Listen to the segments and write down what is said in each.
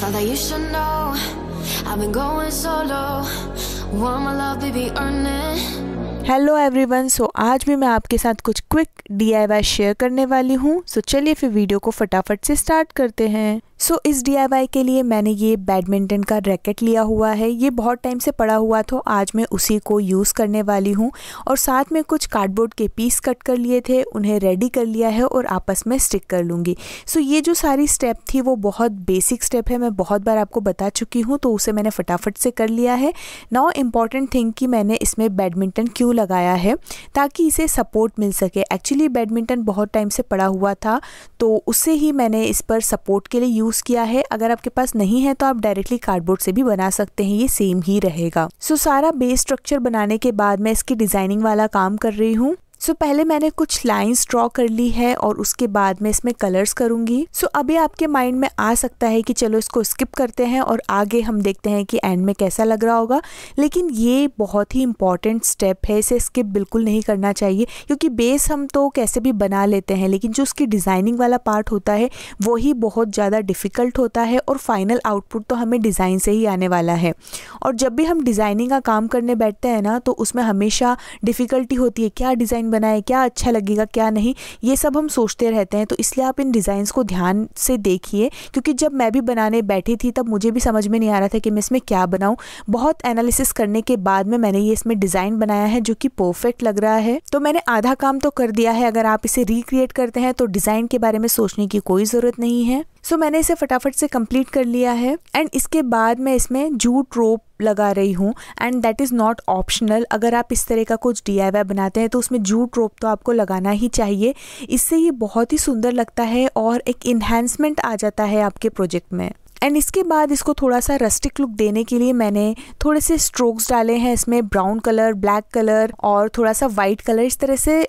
Thought that you should know I've been going solo Want my love, baby, earn it hello everyone so आज भी मैं आपके साथ कुछ क्विक डी शेयर करने वाली हूँ सो so, चलिए फिर वीडियो को फटाफट से स्टार्ट करते हैं सो so, इस डी के लिए मैंने ये बैडमिंटन का रैकेट लिया हुआ है ये बहुत टाइम से पड़ा हुआ था आज मैं उसी को यूज़ करने वाली हूँ और साथ में कुछ कार्डबोर्ड के पीस कट कर लिए थे उन्हें रेडी कर लिया है और आपस में स्टिक कर लूँगी सो so, ये जो सारी स्टेप थी वो बहुत बेसिक स्टेप है मैं बहुत बार आपको बता चुकी हूँ तो उसे मैंने फटाफट से कर लिया है नाउ इम्पॉर्टेंट थिंग कि मैंने इसमें बैडमिंटन क्यों लगाया है ताकि इसे सपोर्ट मिल सके एक्चुअली बैडमिंटन बहुत टाइम से पड़ा हुआ था तो उससे ही मैंने इस पर सपोर्ट के लिए यूज़ यूज़ किया है अगर आपके पास नहीं है तो आप डायरेक्टली कार्डबोर्ड से भी बना सकते हैं ये सेम ही रहेगा सो so, सारा बेस स्ट्रक्चर बनाने के बाद मैं इसकी डिजाइनिंग वाला काम कर रही हूँ सो so, पहले मैंने कुछ लाइंस ड्रॉ कर ली है और उसके बाद मैं इसमें कलर्स करूँगी सो so, अभी आपके माइंड में आ सकता है कि चलो इसको स्किप करते हैं और आगे हम देखते हैं कि एंड में कैसा लग रहा होगा लेकिन ये बहुत ही इंपॉर्टेंट स्टेप है इसे स्किप बिल्कुल नहीं करना चाहिए क्योंकि बेस हम तो कैसे भी बना लेते हैं लेकिन जो उसकी डिज़ाइनिंग वाला पार्ट होता है वही बहुत ज़्यादा डिफ़िकल्ट होता है और फाइनल आउटपुट तो हमें डिज़ाइन से ही आने वाला है और जब भी हम डिज़ाइनिंग का काम करने बैठते हैं ना तो उसमें हमेशा डिफ़िकल्टी होती है क्या डिज़ाइन डिज़ाइन बनाए क्या अच्छा लगेगा क्या नहीं ये सब हम सोचते रहते हैं तो इसलिए आप इन डिज़ाइंस को ध्यान से देखिए क्योंकि जब मैं भी बनाने बैठी थी तब मुझे भी समझ में नहीं आ रहा था कि मैं इसमें क्या बनाऊँ बहुत एनालिसिस करने के बाद में मैंने ये इसमें डिज़ाइन बनाया है जो कि परफेक्ट लग रहा है तो मैंने आधा काम तो कर दिया है अगर आप इसे रिक्रिएट करते हैं तो डिज़ाइन के बारे में सोचने की कोई ज़रूरत नहीं है सो so, मैंने इसे फटाफट से कंप्लीट कर लिया है एंड इसके बाद मैं इसमें जूट रोप लगा रही हूँ and that is not optional अगर आप इस तरह का कुछ डी बनाते हैं तो उसमें जूट रोप तो आपको लगाना ही चाहिए इससे ये बहुत ही सुंदर लगता है और एक इन्हेंसमेंट आ जाता है आपके प्रोजेक्ट में एंड इसके बाद इसको थोड़ा सा रस्टिक लुक देने के लिए मैंने थोड़े से स्ट्रोक्स डाले हैं इसमें ब्राउन कलर ब्लैक कलर और थोड़ा सा वाइट कलर इस तरह से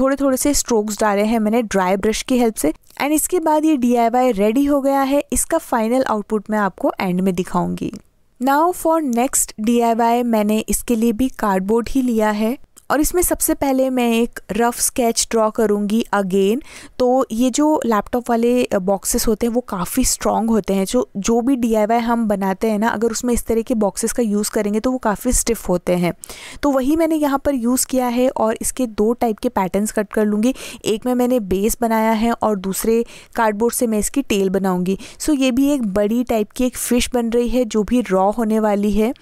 थोड़े थोड़े से स्ट्रोक्स डाले हैं मैंने ड्राई ब्रश की हेल्प से एंड इसके बाद ये डी रेडी हो गया है इसका फाइनल आउटपुट मैं आपको एंड में दिखाऊंगी नाउ फॉर नेक्स्ट डी मैंने इसके लिए भी कार्डबोर्ड ही लिया है और इसमें सबसे पहले मैं एक रफ़ स्केच ड्रॉ करूँगी अगेन तो ये जो लैपटॉप वाले बॉक्सेस होते हैं वो काफ़ी स्ट्रॉन्ग होते हैं जो जो भी डी हम बनाते हैं ना अगर उसमें इस तरह के बॉक्सेस का यूज़ करेंगे तो वो काफ़ी स्टिफ होते हैं तो वही मैंने यहाँ पर यूज़ किया है और इसके दो टाइप के पैटर्न्स कट कर लूँगी एक में मैंने बेस बनाया है और दूसरे कार्डबोर्ड से मैं इसकी टेल बनाऊँगी सो ये भी एक बड़ी टाइप की एक फ़िश बन रही है जो भी रॉ होने वाली है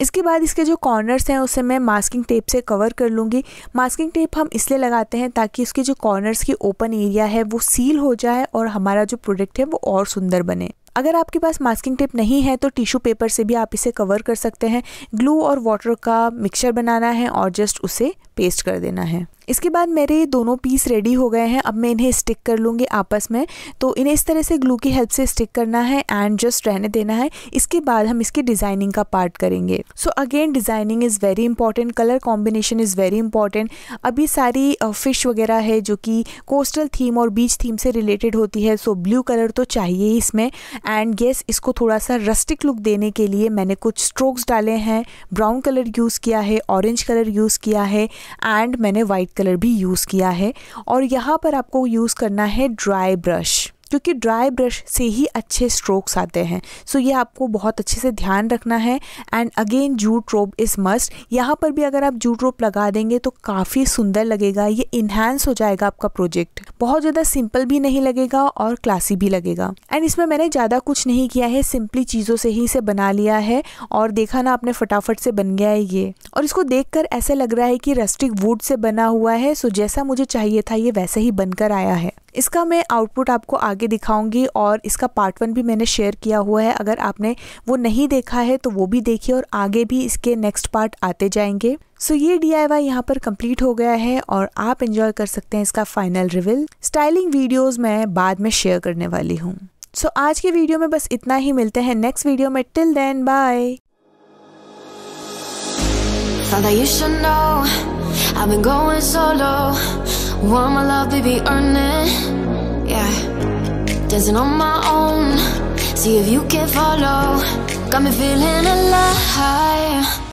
इसके बाद इसके जो कॉर्नर्स हैं उसे मैं मास्किंग टेप से कवर कर लूँगी मास्किंग टेप हम इसलिए लगाते हैं ताकि इसके जो कॉर्नर्स की ओपन एरिया है वो सील हो जाए और हमारा जो प्रोडक्ट है वो और सुंदर बने अगर आपके पास मास्किंग टेप नहीं है तो टिश्यू पेपर से भी आप इसे कवर कर सकते हैं ग्लू और वाटर का मिक्सचर बनाना है और जस्ट उसे पेस्ट कर देना है इसके बाद मेरे दोनों पीस रेडी हो गए हैं अब मैं इन्हें स्टिक कर लूँगी आपस में तो इन्हें इस तरह से ग्लू की हेल्प से स्टिक करना है एंड जस्ट रहने देना है इसके बाद हम इसकी डिज़ाइनिंग का पार्ट करेंगे so again designing is very important colour combination is very important अभी सारी फ़िश वगैरह है जो कि कोस्टल थीम और बीच थीम से रिलेटेड होती है सो ब्लू कलर तो चाहिए ही इसमें एंड येस yes, इसको थोड़ा सा रस्टिक लुक देने के लिए मैंने कुछ स्ट्रोक्स डाले हैं ब्राउन कलर यूज़ किया है ऑरेंज कलर यूज़ किया है एंड मैंने वाइट कलर भी यूज़ किया है और यहाँ पर आपको यूज़ करना है ड्राई ब्रश क्योंकि ड्राई ब्रश से ही अच्छे स्ट्रोक्स आते हैं सो so ये आपको बहुत अच्छे से ध्यान रखना है and again jute rope is must यहाँ पर भी अगर आप जूट रोप लगा देंगे तो काफ़ी सुंदर लगेगा ये इन्हांस हो जाएगा आपका प्रोजेक्ट बहुत ज़्यादा सिंपल भी नहीं लगेगा और क्लासी भी लगेगा एंड इसमें मैंने ज़्यादा कुछ नहीं किया है सिंपली चीज़ों से ही इसे बना लिया है और देखा ना आपने फटाफट से बन गया है ये और इसको देख ऐसा लग रहा है कि रस्टिक वुड से बना हुआ है सो जैसा मुझे चाहिए था ये वैसे ही बनकर आया है इसका मैं आउटपुट आपको आगे दिखाऊंगी और इसका पार्ट वन भी मैंने शेयर किया हुआ है अगर आपने वो नहीं देखा है तो वो भी देखिए और आगे भी इसके नेक्स्ट पार्ट आते जाएंगे सो so, ये डी आई वाई यहाँ पर कंप्लीट हो गया है और आप इंजॉय कर सकते हैं इसका फाइनल रिविल स्टाइलिंग वीडियोज़ मैं बाद में शेयर करने वाली हूँ सो so, आज के वीडियो में बस इतना ही मिलते हैं नेक्स्ट वीडियो में till then bye you should know I've been going solo. Want my love, baby, earn it. dancing on my own. See if you can follow. Got me feeling alive.